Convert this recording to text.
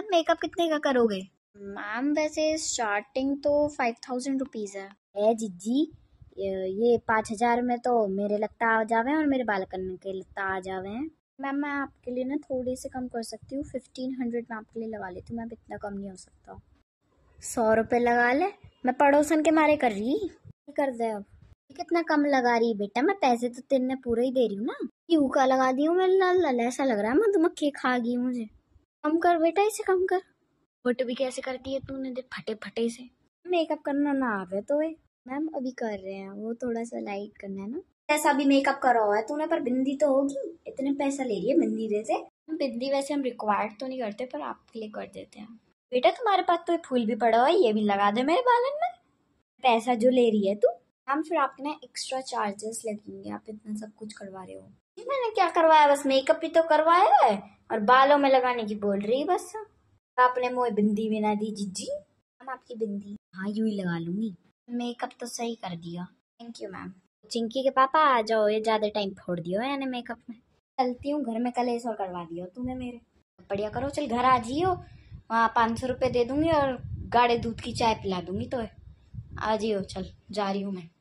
अब मेकअप कितने का करोगे मैम वैसे स्टार्टिंग तो फाइव थाउजेंड रुपीज़ है ए जिजी ये पाँच हज़ार में तो मेरे लगता आ जावे और मेरे बाल करने के लगता आ जावे हैं मैम मैं आपके लिए ना थोड़ी से कम कर सकती हूँ फिफ्टीन हंड्रेड में आपके लिए लगा लेती हूँ मैम इतना कम नहीं हो सकता सौ रुपये लगा ले मैं पड़ोसन के मारे कर रही कर दे अब कितना कम लगा रही बेटा मैं पैसे तो तेरे पूरे ही दे रही हूँ ना यूका लगा दी हूँ मैं लाल ऐसा लग रहा है मैं तुम तो खा गई मुझे कम कर बेटा इसे कम कर फोटो भी कैसे करती है तूने दे फटे फटे से मेकअप करना ना आवे तो मैम अभी कर रहे हैं वो थोड़ा सा लाइट करना है ना ऐसा भी मेकअप करा हुआ है तूने पर बिंदी तो होगी इतने पैसा ले रही है बिंदी देते बिंदी वैसे हम रिक्वायर्ड तो नहीं करते पर आपके लिए कर देते हैं बेटा तुम्हारे पास तो फूल भी पड़ा हुआ है ये भी लगा दे मेरे बालन में पैसा जो ले रही है तू मैम फिर आपके ना एक्स्ट्रा चार्जेस लगेंगे आप इतना सब कुछ करवा रहे हो मैंने क्या करवाया बस मेकअप भी तो करवाया है और बालों में लगाने की बोल रही बस आपने मोए बिंदी भी ना दी जीजी मैम आपकी बिंदी हाँ यू ही लगा लूंगी मेकअप तो सही कर दिया थैंक यू मैम चिंकी के पापा आ जाओ ये ज़्यादा टाइम फोड़ दियो यानी मेकअप में चलती हूँ घर में कल ऐसा करवा दियो तुम्हें मेरे बढ़िया करो चल घर आ जियो वहाँ पाँच सौ रुपये दे दूंगी और गाढ़े दूध की चाय पिला दूंगी तो आ जियो चल जा रही हूँ मैं